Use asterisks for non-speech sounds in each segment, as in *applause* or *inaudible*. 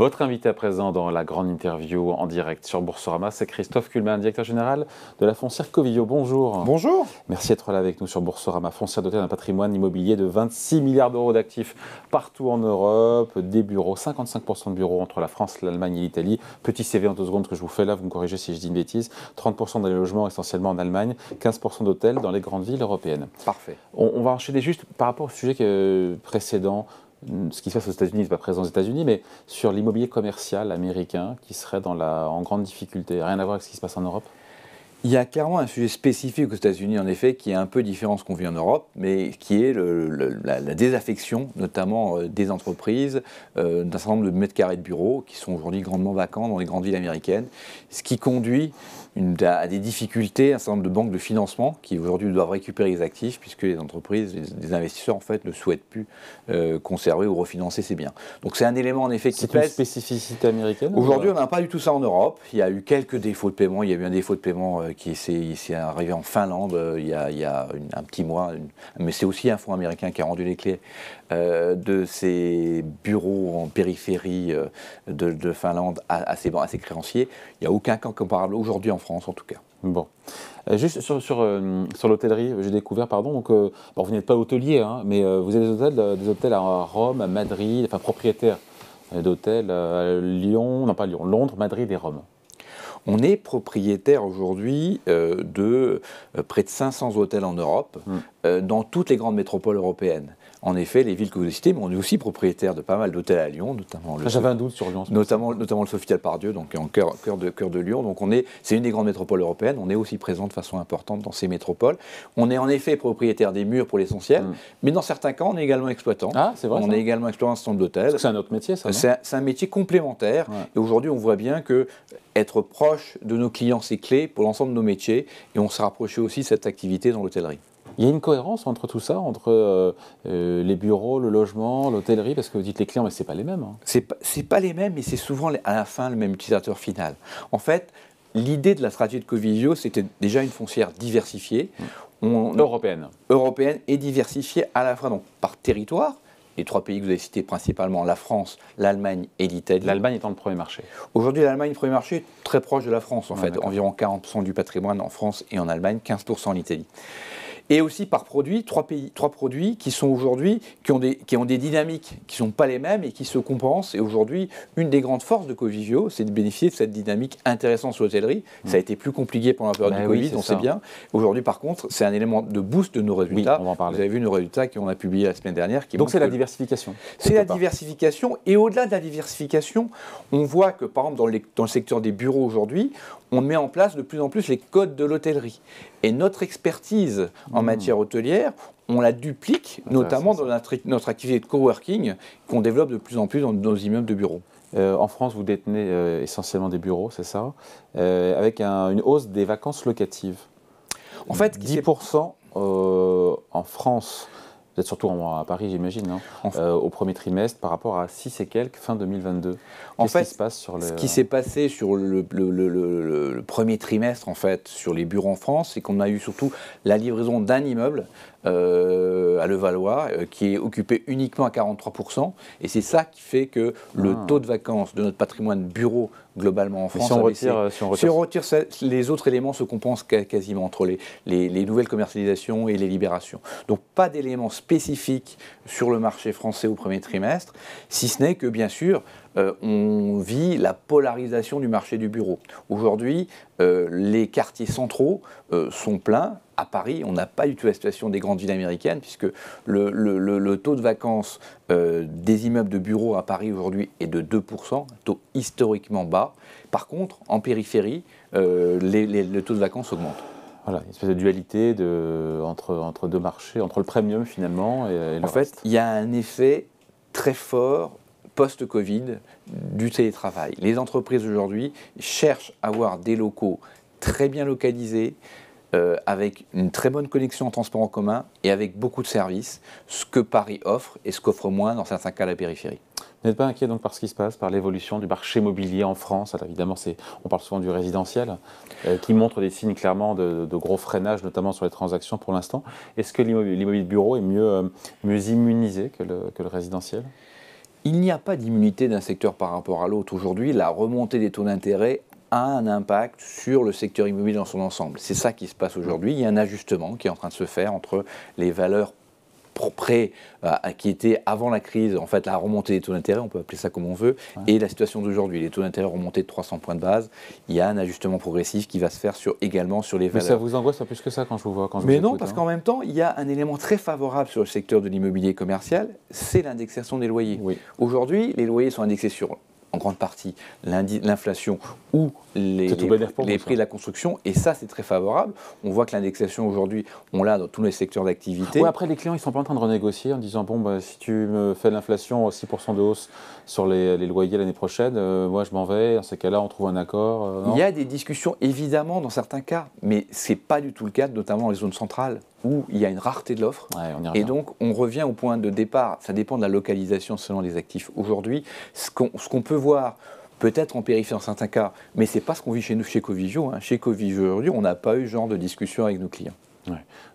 Votre invité à présent dans la grande interview en direct sur Boursorama, c'est Christophe Kuhlmann, directeur général de la foncière Covillo. Bonjour. Bonjour. Merci d'être là avec nous sur Boursorama. Foncière d'hôtel d'un patrimoine immobilier de 26 milliards d'euros d'actifs partout en Europe, des bureaux, 55% de bureaux entre la France, l'Allemagne et l'Italie. Petit CV en deux secondes que je vous fais là, vous me corrigez si je dis une bêtise. 30% dans les logements essentiellement en Allemagne, 15% d'hôtels dans les grandes villes européennes. Parfait. on va enchaîner juste par rapport au sujet précédent ce qui se passe aux États-Unis n'est pas présent aux États-Unis, mais sur l'immobilier commercial américain qui serait en grande difficulté Rien à voir avec ce qui se passe en Europe il y a clairement un sujet spécifique aux États-Unis, en effet, qui est un peu différent de ce qu'on vit en Europe, mais qui est la, désaffection, notamment euh, des entreprises, euh, d'un certain nombre de mètres carrés de bureaux qui sont aujourd'hui grandement vacants dans les grandes villes américaines, ce qui conduit à des difficultés, un certain nombre de banques de financement qui aujourd'hui doivent récupérer les actifs puisque les entreprises, les, investisseurs en fait ne souhaitent plus euh, conserver ou refinancer ces biens. Donc c'est un élément en effet qui pèse. C'est une spécificité américaine Aujourd'hui, on n'a pas du tout ça en Europe. Il y a eu quelques défauts de paiement. Il y a eu un défaut de paiement euh, qui s'est arrivé en Finlande euh, il y a, un petit mois. mais c'est aussi un fonds américain qui a rendu les clés de ses bureaux en périphérie de, Finlande à, à ses créanciers. Il n'y a aucun cas comparable aujourd'hui en France, en tout cas. Bon. Euh, juste sur, euh, sur, l'hôtellerie, j'ai découvert, pardon, vous n'êtes pas hôtelier, hein, mais euh, vous avez des hôtels, des hôtels à Rome, à Madrid, enfin propriétaire d'hôtels à Lyon, non pas Lyon, Londres, Madrid et Rome. On est propriétaire aujourd'hui de près de 500 hôtels en Europe, hmm. dans toutes les grandes métropoles européennes. En effet, les villes que vous citez, mais on est aussi propriétaire de pas mal d'hôtels à Lyon, notamment le. Ah, j'avais un doute sur Lyon. Notamment, notamment le Sofitel Pardieu, donc en cœur, de, de Lyon. Donc on est, c'est une des grandes métropoles européennes. On est aussi présent de façon importante dans ces métropoles. On est en effet propriétaire des murs pour l'essentiel, mm. mais dans certains cas, on est également exploitant. Ah, c'est On est également exploitant un centre d'hôtels. C'est un autre métier, ça. C'est un, métier complémentaire. Et aujourd'hui, on voit bien que être proche de nos clients, c'est clé pour l'ensemble de nos métiers. Et on se rapproché aussi de cette activité dans l'hôtellerie. Il y a une cohérence entre tout ça, entre euh, euh, les bureaux, le logement, l'hôtellerie, parce que vous dites les clients, mais c'est pas les mêmes. Hein. Ce C'est pas, les mêmes, mais c'est souvent à la fin le même utilisateur final. En fait, l'idée de la stratégie de Covidio, c'était déjà une foncière diversifiée. Mm. européenne. Européenne et diversifiée à la fois donc par territoire, les trois pays que vous avez cités principalement, la France, l'Allemagne et l'Italie. L'Allemagne étant le premier marché. Aujourd'hui, l'Allemagne, le premier marché, très proche de la France en fait, environ 40% du patrimoine en France et en Allemagne, 15% en Italie et aussi par produit, trois, pays, trois produits qui sont aujourd'hui, qui, ont des, qui ont des dynamiques qui ne sont pas les mêmes et qui se compensent. Et aujourd'hui, une des grandes forces de Covivio, c'est de bénéficier de cette dynamique intéressante sur l'hôtellerie. Hmm. Ça a été plus compliqué pendant la période ben Covid, on sait bien. Aujourd'hui, par contre, c'est un élément de boost de nos résultats. Vous avez vu nos résultats qu'on a publiés la semaine dernière. Donc c'est la diversification. C'est la diversification. Et au-delà de la diversification, on voit que, par exemple, dans le secteur des bureaux aujourd'hui, on met en place de plus en plus les codes de l'hôtellerie. Et notre expertise en mmh. matière hôtelière, on la duplique, ah, notamment dans notre, activité de coworking qu'on développe de plus en plus dans nos immeubles de bureaux. Euh, en France, vous détenez euh, essentiellement des bureaux, c'est ça euh, Avec une hausse des vacances locatives. En fait, 10% en France vous êtes surtout à Paris, j'imagine, euh, au premier trimestre par rapport à 6 et quelques fin 2022. En fait, passe sur ce qui s'est passé sur le, le, premier trimestre, en fait, sur les bureaux en France, c'est qu'on a eu surtout la livraison d'un immeuble euh, à Levallois, euh, qui est occupé uniquement à 43%. Et c'est ça qui fait que le ah. taux de vacances de notre patrimoine bureau globalement en France. Ah, si on, retire, si retire, les autres éléments se compensent quasiment entre les, nouvelles commercialisations et les libérations. Donc pas d'éléments spécifiques sur le marché français au premier trimestre, si ce n'est que bien sûr, euh, on vit la polarisation du marché du bureau. Aujourd'hui, les quartiers centraux sont pleins, à Paris, on n'a pas du tout la situation des grandes villes américaines, puisque le, taux de vacances euh, des immeubles de bureaux à Paris aujourd'hui est de 2%, un taux historiquement bas. Par contre, en périphérie, euh, le taux de vacances augmente. Voilà, une espèce de dualité entre, entre deux marchés, entre le premium finalement et, le En fait, il y a un effet très fort post-Covid du télétravail. Les entreprises aujourd'hui cherchent à avoir des locaux très bien localisés, euh, avec une très bonne connexion en transport en commun et avec beaucoup de services, ce que Paris offre et ce qu'offre moins dans certains cas la périphérie. Vous n'êtes pas inquiet donc par ce qui se passe, par l'évolution du marché immobilier en France Alors évidemment, on parle souvent du résidentiel, euh, qui montre des signes clairement de, gros freinage, notamment sur les transactions pour l'instant. Est-ce que l'immobilier de bureau est mieux, euh, mieux immunisé que le résidentiel il n'y a pas d'immunité d'un secteur par rapport à l'autre. Aujourd'hui, la remontée des taux d'intérêt a un impact sur le secteur immobilier dans son ensemble. C'est ça qui se passe aujourd'hui. Il y a un ajustement qui est en train de se faire entre les valeurs propres euh, qui étaient avant la crise, en fait, la remontée des taux d'intérêt, on peut appeler ça comme on veut, et la situation d'aujourd'hui. Les taux d'intérêt ont monté de 300 points de base. Il y a un ajustement progressif qui va se faire sur, également sur les valeurs. Mais ça vous angoisse plus que ça quand je vous vois quand Mais non, parce hein qu'en même temps, il y a un élément très favorable sur le secteur de l'immobilier commercial, c'est l'indexation des loyers. Aujourd'hui, les loyers sont indexés sur en grande partie l'inflation ou les, les, prix de la construction. Et ça, c'est très favorable. On voit que l'indexation aujourd'hui, on l'a dans tous les secteurs d'activité. après, les clients, ils sont pas en train de renégocier en disant bon, bah, si tu me fais l'inflation 6% de hausse sur les, loyers l'année prochaine, euh, moi, je m'en vais. En ces cas-là, on trouve un accord. Euh, Il y a des discussions, évidemment, dans certains cas, mais ce n'est pas du tout le cas, notamment dans les zones centrales où il y a une rareté de l'offre. et donc, on revient au point de départ. Ça dépend de la localisation selon les actifs. Aujourd'hui, ce qu'on peut voir, peut-être en périphérie en certains cas, mais ce n'est pas ce qu'on vit chez nous, chez Covigio. Hein. Chez Covigio, aujourd'hui, on n'a pas eu ce genre de discussion avec nos clients.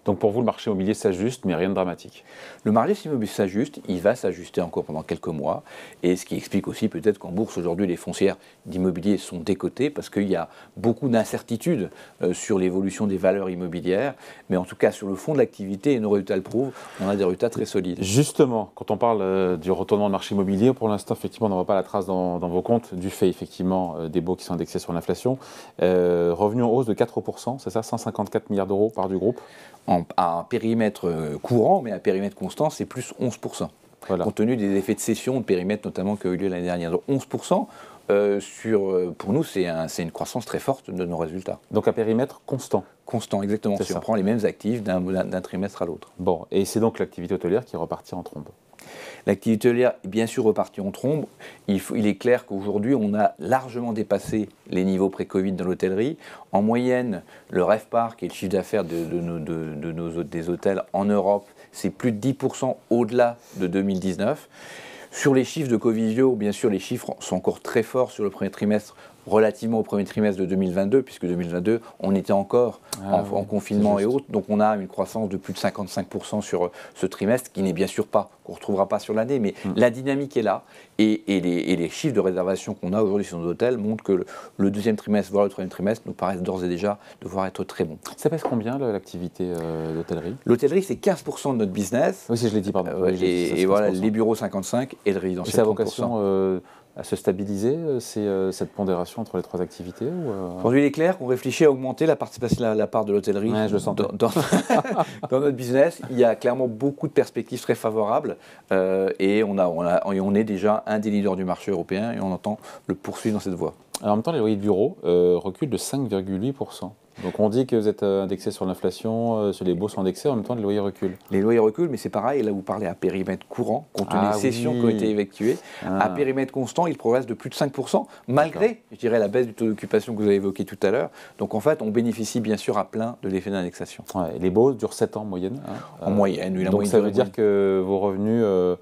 Donc pour vous, le marché immobilier s'ajuste, mais rien de dramatique. Le marché immobilier s'ajuste, il va s'ajuster encore pendant quelques mois, et ce qui explique aussi peut-être qu'en bourse aujourd'hui, les foncières d'immobilier sont décotées parce qu'il y a beaucoup d'incertitudes euh, sur l'évolution des valeurs immobilières, mais en tout cas sur le fond de l'activité, et nos résultats le prouvent, on a des résultats très solides. Justement, quand on parle euh, du retournement du marché immobilier, pour l'instant, effectivement, on n'en voit pas la trace dans, vos comptes du fait effectivement euh, des baux qui sont indexés sur l'inflation. revenu en hausse de 4%, c'est ça, 154 milliards d'euros par du groupe à un périmètre euh, courant, mais à périmètre constant, c'est plus 11%. Compte tenu des effets de cession de périmètre notamment qui a eu lieu l'année dernière. Donc 11%, euh, sur, euh, pour nous, c'est une croissance très forte de nos résultats. Donc un périmètre constant Constant, exactement. Si on prend les mêmes actifs d'un trimestre à l'autre. Bon, et c'est donc l'activité hôtelière qui repartit en trombe L'activité hôtelière est bien sûr repartie en trombe. Il, est clair qu'aujourd'hui, on a largement dépassé les niveaux pré-Covid dans l'hôtellerie. En moyenne, le rêve qui est le chiffre d'affaires de, nos, des hôtels en Europe, c'est plus de 10% au-delà de 2019. Sur les chiffres de Covivio, bien sûr, les chiffres sont encore très forts sur le premier trimestre relativement au premier trimestre de 2022, puisque 2022, on était encore ah en, confinement et autres. Donc on a une croissance de plus de 55% sur euh, ce trimestre, qui n'est bien sûr pas, qu'on ne retrouvera pas sur l'année, mais hmm. la dynamique est là. Et, les, chiffres de réservation qu'on a aujourd'hui sur nos hôtels montrent que le, deuxième trimestre, voire le troisième trimestre, nous paraissent d'ores et déjà devoir être très bons. Ça pèse combien l'activité euh, d'hôtellerie L'hôtellerie, c'est 15% de notre business. Oui, si je l'ai dit, pardon. Euh, et, voilà, les bureaux 55 et le résidentiel. Et sa vocation à se stabiliser, euh, c'est euh, cette pondération entre les trois activités Aujourd'hui, euh, il est clair qu'on réfléchit à augmenter la, participation, la, la part de l'hôtellerie *laughs* dans, notre business. Il y a clairement beaucoup de perspectives très favorables et, on on est déjà un des leaders du marché européen et on entend le poursuivre dans cette voie en même temps, les loyers de bureau euh, reculent de 5,8%. Donc on dit que vous êtes euh, indexé sur l'inflation, euh, les baux sont indexés, en même temps les loyers reculent. Les loyers reculent, mais c'est pareil, là vous parlez à périmètre courant, compte tenu des cessions ah qui ont été effectuées. Ah. À périmètre constant, ils progressent de plus de 5%, malgré, je dirais, la baisse du taux d'occupation que vous avez évoqué tout à l'heure. Donc en fait, on bénéficie bien sûr à plein de l'effet d'indexation. les baux durent 7 ans en moyenne. Hein. En moyenne, oui, Donc ça veut dire que vos revenus ne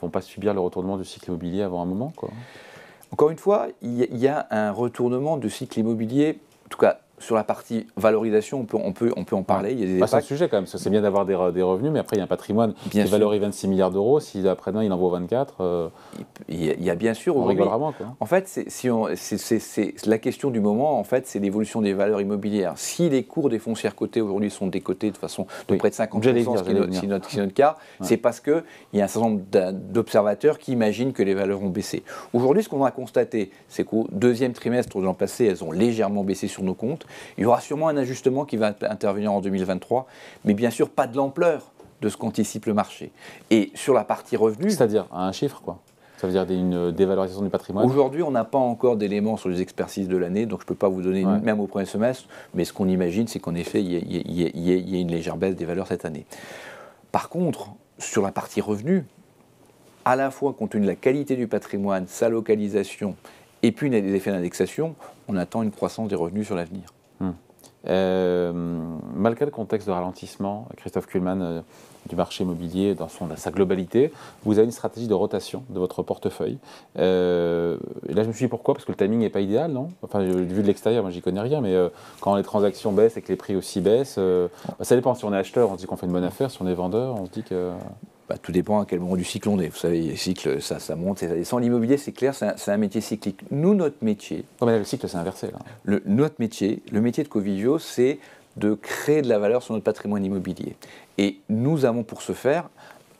vont pas subir le retournement du cycle immobilier avant un moment quoi. Encore une fois, il y a un retournement de cycle immobilier, en tout cas sur la partie valorisation, on peut, on peut, en parler. Il bah, c'est un sujet quand même, c'est bien d'avoir des, revenus, mais après, il y a un patrimoine bien qui valorise 26 milliards d'euros. Si après-demain, il en vaut 24, euh, il, y a, bien sûr. On rigolera En fait, c'est, si c'est, la question du moment, en fait, c'est l'évolution des valeurs immobilières. Si les cours des foncières cotées aujourd'hui sont décotés de façon de près de 50%, si notre, cas, c'est parce qu'il y a un certain nombre d'observateurs qui imaginent que les valeurs ont baissé. Aujourd'hui, ce qu'on a constaté, c'est qu'au deuxième trimestre de l'an passé, elles ont légèrement baissé sur nos comptes. Il y aura sûrement un ajustement qui va intervenir en 2023, mais bien sûr pas de l'ampleur de ce qu'anticipe le marché. Et sur la partie revenu... C'est-à-dire un chiffre, quoi ça veut dire une dévalorisation du patrimoine Aujourd'hui, on n'a pas encore d'éléments sur les expertises de l'année, donc je ne peux pas vous donner, même au premier semestre, mais ce qu'on imagine, c'est qu'en effet, il y, a une légère baisse des valeurs cette année. Par contre, sur la partie revenu, à la fois compte tenu de la qualité du patrimoine, sa localisation, et puis des effets d'indexation, on attend une croissance des revenus sur l'avenir. Euh, malgré le contexte de ralentissement, Christophe Kuhlmann euh, du marché immobilier dans son, sa globalité, vous avez une stratégie de rotation de votre portefeuille. Euh, et là, je me suis dit pourquoi Parce que le timing n'est pas idéal, non Enfin, vu de l'extérieur, moi, j'y connais rien, mais quand les transactions baissent et que les prix aussi baissent, bah, ça dépend. Si on est acheteur, on se dit qu'on fait une bonne affaire. Si on est vendeur, on se dit que. Bah, tout dépend à quel moment du cycle on est. Vous savez, les cycles, ça, monte et ça descend. L'immobilier, c'est clair, c'est un, métier cyclique. Nous, notre métier. le cycle, c'est inversé. Là. Le, notre métier, le métier de Covivio, c'est de créer de la valeur sur notre patrimoine immobilier. Et nous avons pour ce faire,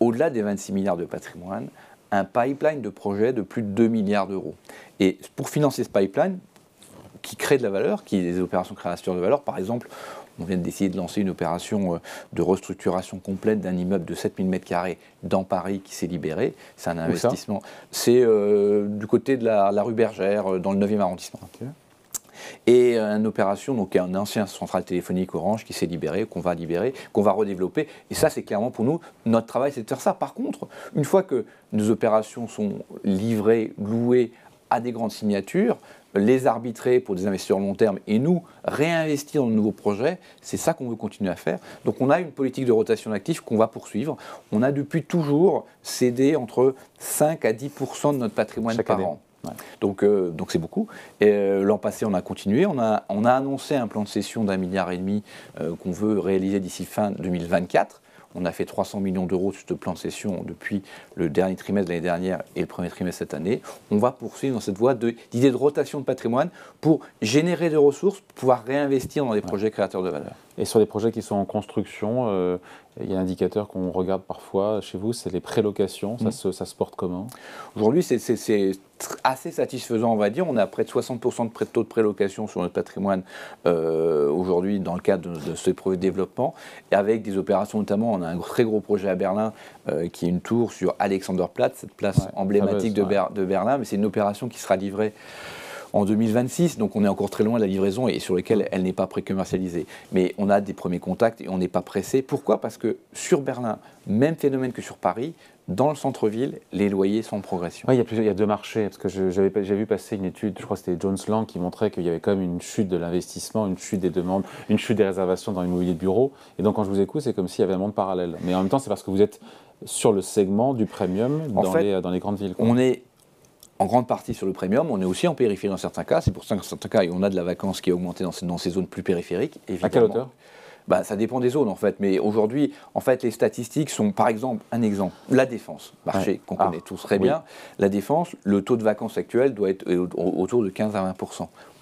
au-delà des 26 milliards de patrimoine, un pipeline de projets de plus de 2 milliards d'euros. Et pour financer ce pipeline, qui crée de la valeur, qui est des opérations créatrices de valeur, par exemple, on vient de décider de lancer une opération euh, de restructuration complète d'un immeuble de 7000 m2 dans Paris qui s'est libéré. C'est un investissement. C'est euh, du côté de la, rue Bergère, euh, dans le 9e arrondissement. et une opération, donc un ancien central téléphonique Orange qui s'est libéré, qu'on va libérer, qu'on va redévelopper. Et ça, c'est clairement pour nous, notre travail, c'est de faire ça. Par contre, une fois que nos opérations sont livrées, louées à des grandes signatures, les arbitrer pour des investisseurs long terme et nous réinvestir dans de nouveaux projets, c'est ça qu'on veut continuer à faire. Donc on a une politique de rotation d'actifs qu'on va poursuivre. On a depuis toujours cédé entre 5 à 10 de notre patrimoine par an. Donc, euh, donc c'est beaucoup. Euh, l'an passé, on a continué. On a, on a annoncé un plan de cession d'un milliard et demi euh, qu'on veut réaliser d'ici fin 2024. On a fait 300 millions d'euros sur ce plan de cession depuis le dernier trimestre de l'année dernière et le premier trimestre cette année. On va poursuivre dans cette voie d'idée de, rotation de patrimoine pour générer des ressources, pour pouvoir réinvestir dans des projets créateurs de valeur. Et sur les projets qui sont en construction, euh, il y a un indicateur qu'on regarde parfois chez vous, c'est les prélocations. ça mmh. se porte comment Aujourd'hui, c'est assez satisfaisant, on va dire. On a près de 60% de taux de prélocation sur notre patrimoine euh, aujourd'hui dans le cadre de, ce projet de développement, avec des opérations notamment, on a un très gros projet à Berlin euh, qui est une tour sur Alexanderplatz, cette place emblématique de, de Berlin, mais c'est une opération qui sera livrée en 2026, donc on est encore très loin de la livraison et sur lesquelles elle n'est pas pré-commercialisée. Mais on a des premiers contacts et on n'est pas pressé. Pourquoi Parce que sur Berlin, même phénomène que sur Paris, dans le centre-ville, les loyers sont en progression. Oui, il, y a il y a deux marchés, parce que j'avais vu passer une étude, je crois que c'était Jones Lang, qui montrait qu'il y avait quand même une chute de l'investissement, une chute des demandes, une chute des réservations dans l'immobilier de bureau. Et donc quand je vous écoute, c'est comme s'il y avait un monde parallèle. Mais en même temps, c'est parce que vous êtes sur le segment du premium dans, les, grandes villes. On est en grande partie sur le premium, on est aussi en périphérie dans certains cas. C'est pour ça qu'en certains cas, on a de la vacance qui est augmentée dans ces, zones plus périphériques. À quelle hauteur bah, ça dépend des zones en fait. Mais aujourd'hui, en fait, les statistiques sont, par exemple, un exemple, la défense, marché qu'on connaît ah. tous très bien. La défense, le taux de vacances actuel doit être euh, autour de 15 à 20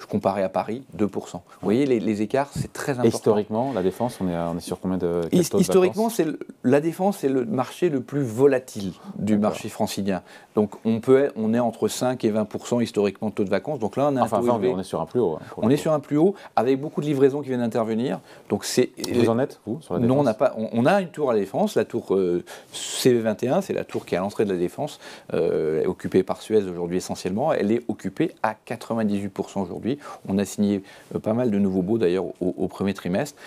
je comparais à Paris, 2%. Vous voyez, les, écarts, c'est très important. historiquement, la défense, on est, sur combien de. historiquement, c'est la défense c'est le marché le plus volatile du marché francilien. Donc, on, peut, on est entre 5 et 20% historiquement de taux de vacances. Donc là, on, on est sur un plus haut. Hein, on est sur un plus haut, avec beaucoup de livraisons qui viennent d'intervenir. Donc c'est. Vous en êtes, vous, sur la défense Non, on a, pas, on, a une tour à la défense, la tour euh, CV21, c'est la tour qui est à l'entrée de la défense, euh, occupée par Suez aujourd'hui essentiellement. Elle est occupée à 98% aujourd'hui. On a signé euh, pas mal de nouveaux baux d'ailleurs au, premier trimestre.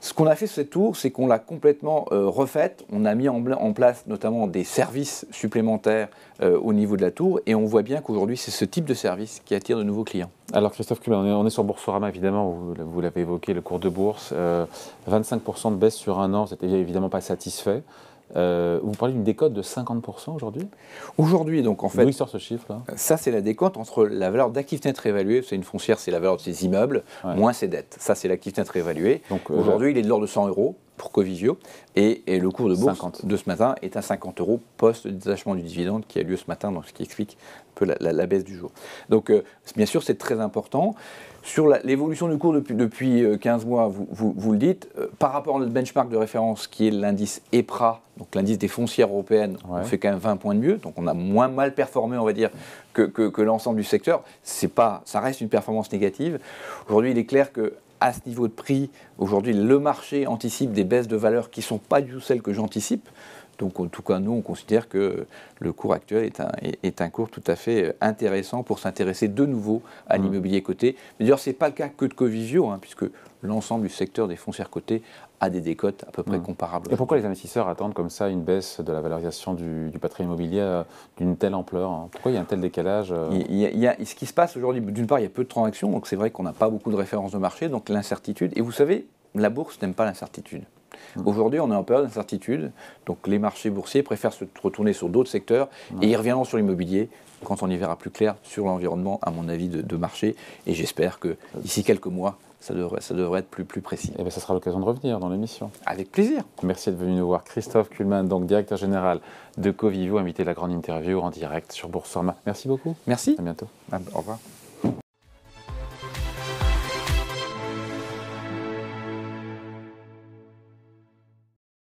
Ce qu'on a fait sur cette tour, c'est qu'on l'a complètement euh, refaite. On a mis en, place notamment des services supplémentaires euh, au niveau de la tour. Et on voit bien qu'aujourd'hui, c'est ce type de service qui attire de nouveaux clients. Alors Christophe on est sur Boursorama évidemment, vous, l'avez évoqué, le cours de bourse. 25% de baisse sur un an, vous n'êtes évidemment pas satisfait. Euh, vous parlez d'une décote de 50% aujourd'hui Aujourd'hui, donc en fait. il sort ce chiffre-là Ça, c'est la décote entre la valeur d'actifs nets réévaluée, c'est une foncière, c'est la valeur de ses immeubles, moins ses dettes. Ça, c'est l'actif net réévalué. Donc, euh, aujourd'hui, il est de l'ordre de 100 euros pour Covivio. Et, le cours de bourse de ce matin est à 50 euros post-détachement du dividende qui a lieu ce matin, donc ce qui explique un peu la, baisse du jour. Donc, euh, bien sûr, c'est très important. Sur l'évolution du cours depuis, depuis 15 euh, mois, vous, vous, le dites, euh, par rapport à notre benchmark de référence qui est l'indice EPRA, donc l'indice des foncières européennes, on fait quand même 20 points de mieux, donc on a moins mal performé, on va dire, que, l'ensemble du secteur. Pas, ça reste une performance négative. Aujourd'hui, il est clair que à ce niveau de prix, aujourd'hui, le marché anticipe des baisses de valeur qui ne sont pas du tout celles que j'anticipe. Donc en tout cas, nous, on considère que le cours actuel est un, cours tout à fait euh, intéressant pour s'intéresser de nouveau à mmh. l'immobilier coté. D'ailleurs, ce n'est pas le cas que de Covivio, hein, puisque l'ensemble du secteur des foncières cotées a des décotes à peu près mmh. comparables. Et pourquoi les investisseurs attendent comme ça une baisse de la valorisation du, patrimoine immobilier euh, d'une telle ampleur hein Pourquoi il y a un tel décalage Ce qui se passe aujourd'hui, d'une part, il y a peu de transactions, donc c'est vrai qu'on n'a pas beaucoup de références de marché, donc l'incertitude. Et vous savez, la bourse n'aime pas l'incertitude. Mmh. Aujourd'hui, on est en période d'incertitude, donc les marchés boursiers préfèrent se retourner sur d'autres secteurs mmh. et ils reviendront sur l'immobilier quand on y verra plus clair sur l'environnement, à mon avis, de, marché. Et j'espère que d'ici quelques mois, ça devrait, être plus, précis. Et eh bien, ça sera l'occasion de revenir dans l'émission. Avec plaisir. Merci d'être venu nous voir. Christophe Kuhlmann, donc directeur général de Covivio, invité à la grande interview en direct sur Boursorama. Merci beaucoup. Merci. À bientôt. Ah, au revoir.